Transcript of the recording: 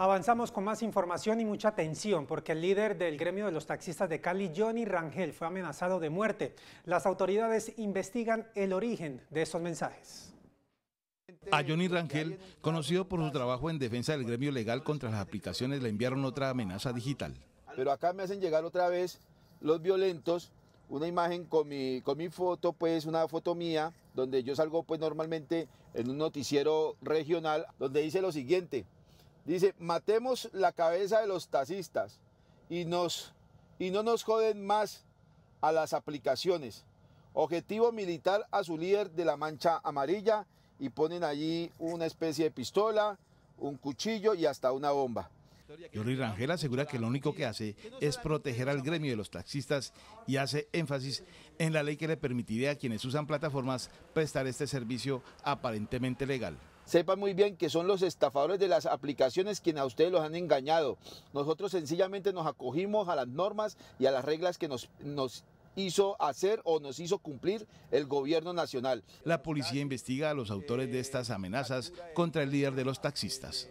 Avanzamos con más información y mucha atención porque el líder del gremio de los taxistas de Cali, Johnny Rangel, fue amenazado de muerte. Las autoridades investigan el origen de estos mensajes. A Johnny Rangel, conocido por su trabajo en defensa del gremio legal contra las aplicaciones, le enviaron otra amenaza digital. Pero acá me hacen llegar otra vez los violentos, una imagen con mi, con mi foto, pues una foto mía, donde yo salgo pues normalmente en un noticiero regional, donde dice lo siguiente, Dice, matemos la cabeza de los taxistas y, nos, y no nos joden más a las aplicaciones. Objetivo militar a su líder de la mancha amarilla y ponen allí una especie de pistola, un cuchillo y hasta una bomba. Yuri Rangel asegura que lo único que hace es proteger al gremio de los taxistas y hace énfasis en la ley que le permitiría a quienes usan plataformas prestar este servicio aparentemente legal sepan muy bien que son los estafadores de las aplicaciones quienes a ustedes los han engañado. Nosotros sencillamente nos acogimos a las normas y a las reglas que nos, nos hizo hacer o nos hizo cumplir el gobierno nacional. La policía investiga a los autores de estas amenazas contra el líder de los taxistas.